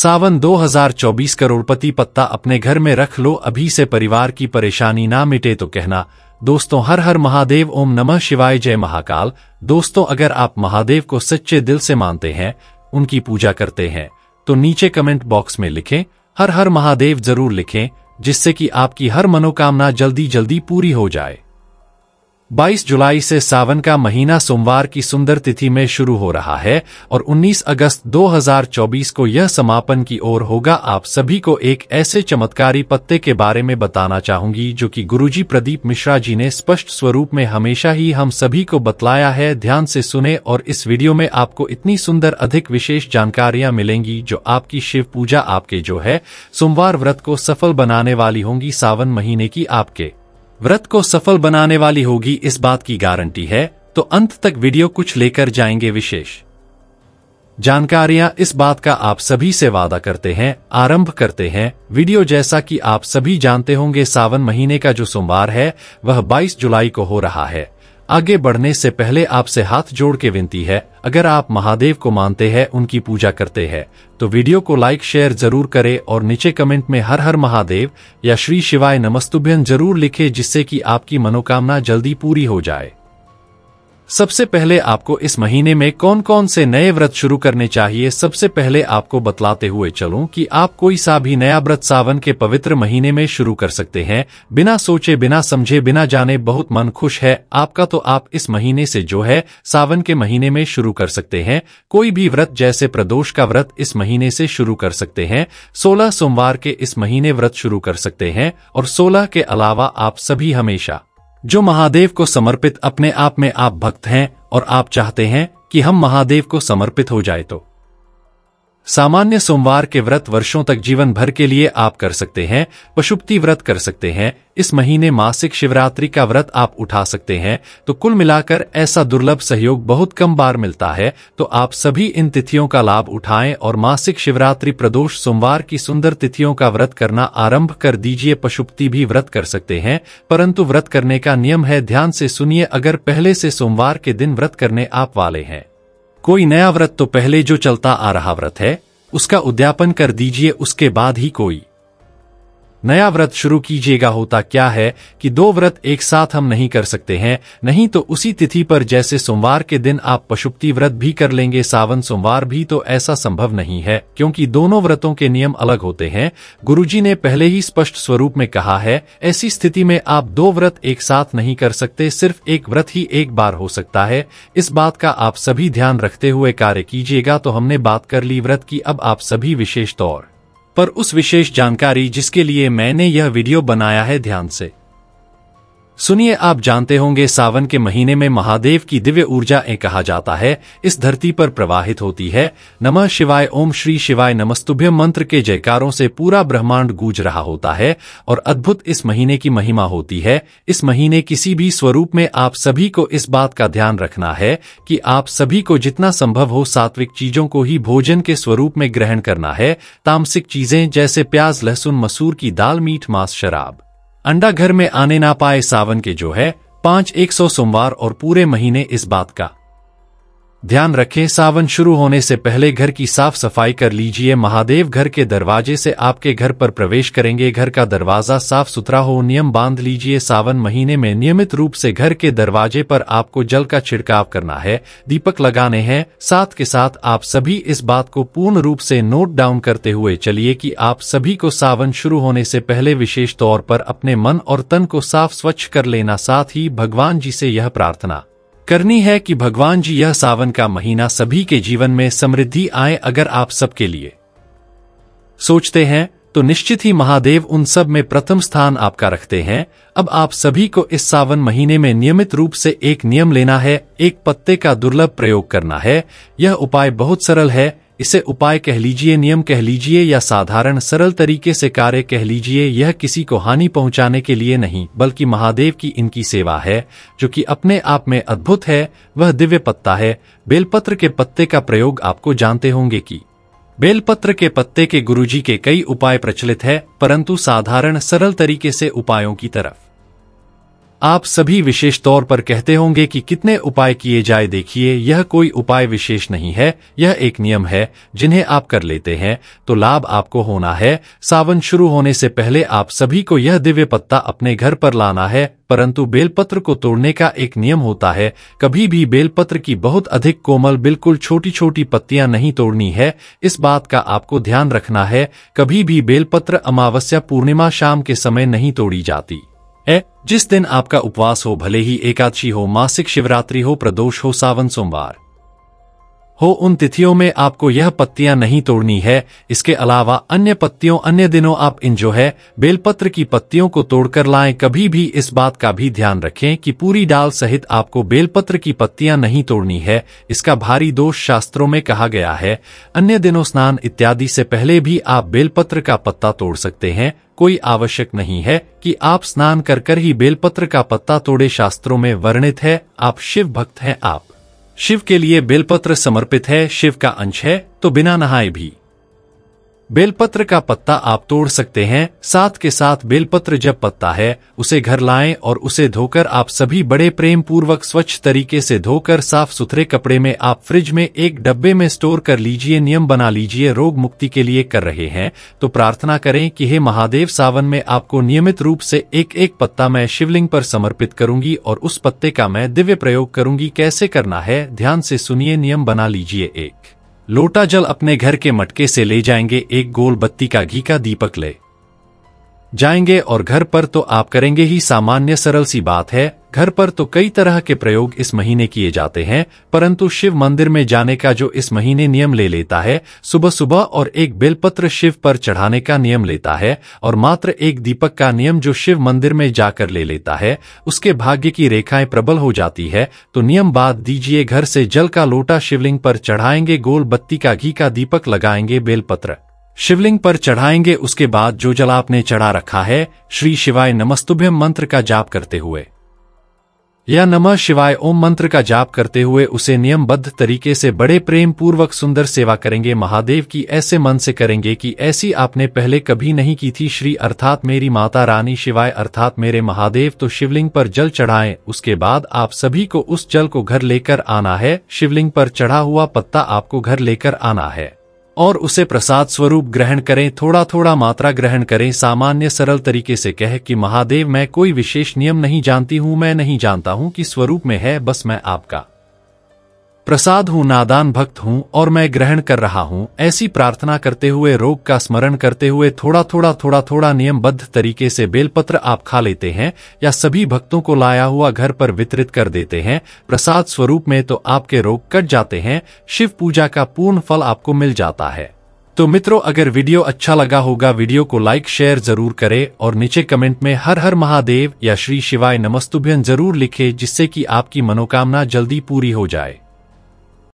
सावन 2024 करोड़पति पत्ता अपने घर में रख लो अभी से परिवार की परेशानी ना मिटे तो कहना दोस्तों हर हर महादेव ओम नमः शिवाय जय महाकाल दोस्तों अगर आप महादेव को सच्चे दिल से मानते हैं उनकी पूजा करते हैं तो नीचे कमेंट बॉक्स में लिखें हर हर महादेव जरूर लिखें जिससे कि आपकी हर मनोकामना जल्दी जल्दी पूरी हो जाए 22 जुलाई से सावन का महीना सोमवार की सुंदर तिथि में शुरू हो रहा है और 19 अगस्त 2024 को यह समापन की ओर होगा आप सभी को एक ऐसे चमत्कारी पत्ते के बारे में बताना चाहूंगी जो कि गुरुजी प्रदीप मिश्रा जी ने स्पष्ट स्वरूप में हमेशा ही हम सभी को बतलाया है ध्यान से सुने और इस वीडियो में आपको इतनी सुंदर अधिक विशेष जानकारियाँ मिलेंगी जो आपकी शिव पूजा आपके जो है सोमवार व्रत को सफल बनाने वाली होंगी सावन महीने की आपके व्रत को सफल बनाने वाली होगी इस बात की गारंटी है तो अंत तक वीडियो कुछ लेकर जाएंगे विशेष जानकारियां इस बात का आप सभी से वादा करते हैं आरंभ करते हैं वीडियो जैसा कि आप सभी जानते होंगे सावन महीने का जो सोमवार है वह 22 जुलाई को हो रहा है आगे बढ़ने से पहले आपसे हाथ जोड़ के विनती है अगर आप महादेव को मानते हैं उनकी पूजा करते हैं तो वीडियो को लाइक शेयर जरूर करें और नीचे कमेंट में हर हर महादेव या श्री शिवाय नमस्तुभ्यन जरूर लिखें जिससे कि आपकी मनोकामना जल्दी पूरी हो जाए सबसे पहले आपको इस महीने में कौन कौन से नए व्रत शुरू करने चाहिए सबसे पहले आपको बतलाते हुए चलूं कि आप कोई सा भी नया व्रत सावन के पवित्र महीने में शुरू कर सकते हैं बिना सोचे बिना समझे बिना जाने बहुत मन खुश है आपका तो आप इस महीने से जो है सावन के महीने में शुरू कर सकते हैं कोई भी व्रत जैसे प्रदोष का व्रत इस महीने से शुरू कर सकते हैं सोलह सोमवार के इस महीने व्रत शुरू कर सकते हैं और सोलह के अलावा आप सभी हमेशा जो महादेव को समर्पित अपने आप में आप भक्त हैं और आप चाहते हैं कि हम महादेव को समर्पित हो जाए तो सामान्य सोमवार के व्रत वर्षों तक जीवन भर के लिए आप कर सकते हैं पशुपति व्रत कर सकते हैं इस महीने मासिक शिवरात्रि का व्रत आप उठा सकते हैं तो कुल मिलाकर ऐसा दुर्लभ सहयोग बहुत कम बार मिलता है तो आप सभी इन तिथियों का लाभ उठाएं और मासिक शिवरात्रि प्रदोष सोमवार की सुंदर तिथियों का व्रत करना आरंभ कर दीजिए पशुपति भी व्रत कर सकते हैं परंतु व्रत करने का नियम है ध्यान से सुनिए अगर पहले से सोमवार के दिन व्रत करने आप वाले हैं कोई नया व्रत तो पहले जो चलता आ रहा व्रत है उसका उद्यापन कर दीजिए उसके बाद ही कोई नया व्रत शुरू कीजिएगा होता क्या है कि दो व्रत एक साथ हम नहीं कर सकते हैं नहीं तो उसी तिथि पर जैसे सोमवार के दिन आप पशुपति व्रत भी कर लेंगे सावन सोमवार भी तो ऐसा संभव नहीं है क्योंकि दोनों व्रतों के नियम अलग होते हैं गुरुजी ने पहले ही स्पष्ट स्वरूप में कहा है ऐसी स्थिति में आप दो व्रत एक साथ नहीं कर सकते सिर्फ एक व्रत ही एक बार हो सकता है इस बात का आप सभी ध्यान रखते हुए कार्य कीजिएगा तो हमने बात कर ली व्रत की अब आप सभी विशेष तौर पर उस विशेष जानकारी जिसके लिए मैंने यह वीडियो बनाया है ध्यान से सुनिए आप जानते होंगे सावन के महीने में महादेव की दिव्य ऊर्जा ए कहा जाता है इस धरती पर प्रवाहित होती है नमः शिवाय ओम श्री शिवाय नमस्तुभ्य मंत्र के जयकारों से पूरा ब्रह्मांड गूंज रहा होता है और अद्भुत इस महीने की महिमा होती है इस महीने किसी भी स्वरूप में आप सभी को इस बात का ध्यान रखना है कि आप सभी को जितना संभव हो सात्विक चीजों को ही भोजन के स्वरूप में ग्रहण करना है तामसिक चीजें जैसे प्याज लहसुन मसूर की दाल मीठ मांस शराब अंडा घर में आने ना पाए सावन के जो है पांच एक सौ सोमवार और पूरे महीने इस बात का ध्यान रखें सावन शुरू होने से पहले घर की साफ सफाई कर लीजिए महादेव घर के दरवाजे से आपके घर पर प्रवेश करेंगे घर का दरवाजा साफ सुथरा हो नियम बांध लीजिए सावन महीने में नियमित रूप से घर के दरवाजे पर आपको जल का छिड़काव करना है दीपक लगाने हैं साथ के साथ आप सभी इस बात को पूर्ण रूप से नोट डाउन करते हुए चलिए की आप सभी को सावन शुरू होने से पहले विशेष तौर पर अपने मन और तन को साफ स्वच्छ कर लेना साथ ही भगवान जी से यह प्रार्थना करनी है कि भगवान जी यह सावन का महीना सभी के जीवन में समृद्धि आए अगर आप सबके लिए सोचते हैं तो निश्चित ही महादेव उन सब में प्रथम स्थान आपका रखते हैं अब आप सभी को इस सावन महीने में नियमित रूप से एक नियम लेना है एक पत्ते का दुर्लभ प्रयोग करना है यह उपाय बहुत सरल है इसे उपाय कह लीजिए नियम कह लीजिए या साधारण सरल तरीके से कार्य कह लीजिए यह किसी को हानि पहुंचाने के लिए नहीं बल्कि महादेव की इनकी सेवा है जो कि अपने आप में अद्भुत है वह दिव्य पत्ता है बेलपत्र के पत्ते का प्रयोग आपको जानते होंगे कि बेलपत्र के पत्ते के गुरुजी के कई उपाय प्रचलित है परंतु साधारण सरल तरीके से उपायों की तरफ आप सभी विशेष तौर पर कहते होंगे कि कितने उपाय किए जाए देखिए यह कोई उपाय विशेष नहीं है यह एक नियम है जिन्हें आप कर लेते हैं तो लाभ आपको होना है सावन शुरू होने से पहले आप सभी को यह दिव्य पत्ता अपने घर पर लाना है परंतु बेलपत्र को तोड़ने का एक नियम होता है कभी भी बेलपत्र की बहुत अधिक कोमल बिल्कुल छोटी छोटी पत्तियां नहीं तोड़नी है इस बात का आपको ध्यान रखना है कभी भी बेलपत्र अमावस्या पूर्णिमा शाम के समय नहीं तोड़ी जाती ए जिस दिन आपका उपवास हो भले ही एकादशी हो मासिक शिवरात्रि हो प्रदोष हो सावन सोमवार हो उन तिथियों में आपको यह पत्तियां नहीं तोड़नी है इसके अलावा अन्य पत्तियों अन्य दिनों आप इन जो है बेलपत्र की पत्तियों को तोड़कर लाएं कभी भी इस बात का भी ध्यान रखें कि पूरी डाल सहित आपको बेलपत्र की पत्तियां नहीं तोड़नी है इसका भारी दोष शास्त्रों में कहा गया है अन्य दिनों स्नान इत्यादि से पहले भी आप बेलपत्र का पत्ता तोड़ सकते हैं कोई आवश्यक नहीं है कि आप स्नान कर कर ही बेलपत्र का पत्ता तोड़े शास्त्रों में वर्णित है आप शिव भक्त हैं आप शिव के लिए बेलपत्र समर्पित है शिव का अंश है तो बिना नहाए भी बेलपत्र का पत्ता आप तोड़ सकते हैं साथ के साथ बेलपत्र जब पत्ता है उसे घर लाएं और उसे धोकर आप सभी बड़े प्रेम पूर्वक स्वच्छ तरीके से धोकर साफ सुथरे कपड़े में आप फ्रिज में एक डब्बे में स्टोर कर लीजिए नियम बना लीजिए रोग मुक्ति के लिए कर रहे हैं तो प्रार्थना करें कि हे महादेव सावन में आपको नियमित रूप से एक एक पत्ता मैं शिवलिंग पर समर्पित करूंगी और उस पत्ते का मैं दिव्य प्रयोग करूंगी कैसे करना है ध्यान से सुनिए नियम बना लीजिए एक लोटा जल अपने घर के मटके से ले जाएंगे एक गोल बत्ती का घी का दीपक ले जाएंगे और घर पर तो आप करेंगे ही सामान्य सरल सी बात है घर पर तो कई तरह के प्रयोग इस महीने किए जाते हैं परंतु शिव मंदिर में जाने का जो इस महीने नियम ले लेता है सुबह सुबह और एक बेलपत्र शिव पर चढ़ाने का नियम लेता है और मात्र एक दीपक का नियम जो शिव मंदिर में जाकर ले लेता है उसके भाग्य की रेखाएं प्रबल हो जाती है तो नियम बात दीजिए घर से जल का लोटा शिवलिंग पर चढ़ाएंगे गोल बत्ती का घी का दीपक लगाएंगे बेलपत्र शिवलिंग पर चढ़ाएंगे उसके बाद जो जल आपने चढ़ा रखा है श्री शिवाय नमस्तुभ्यम मंत्र का जाप करते हुए या नमः शिवाय ओम मंत्र का जाप करते हुए उसे नियमबद्ध तरीके से बड़े प्रेम पूर्वक सुंदर सेवा करेंगे महादेव की ऐसे मन से करेंगे कि ऐसी आपने पहले कभी नहीं की थी श्री अर्थात मेरी माता रानी शिवाय अर्थात मेरे महादेव तो शिवलिंग पर जल चढ़ाएं उसके बाद आप सभी को उस जल को घर लेकर आना है शिवलिंग पर चढ़ा हुआ पत्ता आपको घर लेकर आना है और उसे प्रसाद स्वरूप ग्रहण करें थोड़ा थोड़ा मात्रा ग्रहण करें सामान्य सरल तरीके से कह कि महादेव मैं कोई विशेष नियम नहीं जानती हूँ मैं नहीं जानता हूँ कि स्वरूप में है बस मैं आपका प्रसाद हूँ नादान भक्त हूँ और मैं ग्रहण कर रहा हूँ ऐसी प्रार्थना करते हुए रोग का स्मरण करते हुए थोड़ा थोड़ा थोड़ा थोड़ा नियमबद्ध तरीके से बेलपत्र आप खा लेते हैं या सभी भक्तों को लाया हुआ घर पर वितरित कर देते हैं प्रसाद स्वरूप में तो आपके रोग कट जाते हैं शिव पूजा का पूर्ण फल आपको मिल जाता है तो मित्रों अगर वीडियो अच्छा लगा होगा वीडियो को लाइक शेयर जरूर करें और नीचे कमेंट में हर हर महादेव या श्री शिवाय नमस्तुभ्यन जरूर लिखें जिससे कि आपकी मनोकामना जल्दी पूरी हो जाए